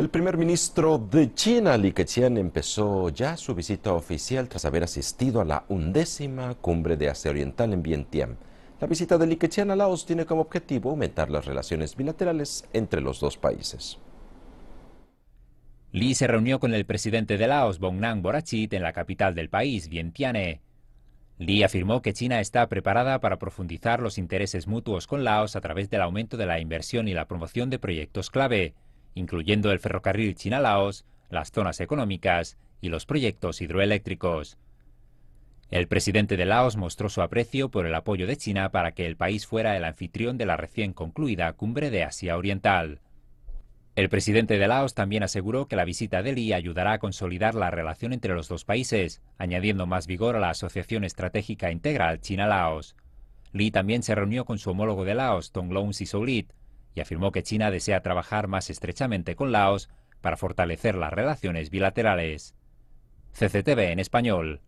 El primer ministro de China, Li Keqiang, empezó ya su visita oficial tras haber asistido a la undécima cumbre de Asia Oriental en Vientiane. La visita de Li Keqiang a Laos tiene como objetivo aumentar las relaciones bilaterales entre los dos países. Li se reunió con el presidente de Laos, Bongnang Borachit, en la capital del país, Vientiane. Li afirmó que China está preparada para profundizar los intereses mutuos con Laos a través del aumento de la inversión y la promoción de proyectos clave incluyendo el ferrocarril China-Laos, las zonas económicas y los proyectos hidroeléctricos. El presidente de Laos mostró su aprecio por el apoyo de China para que el país fuera el anfitrión de la recién concluida cumbre de Asia Oriental. El presidente de Laos también aseguró que la visita de Lee ayudará a consolidar la relación entre los dos países, añadiendo más vigor a la Asociación Estratégica Integral China-Laos. Lee también se reunió con su homólogo de Laos, Thongloun Sisoulith, afirmó que China desea trabajar más estrechamente con Laos para fortalecer las relaciones bilaterales. CCTV en español.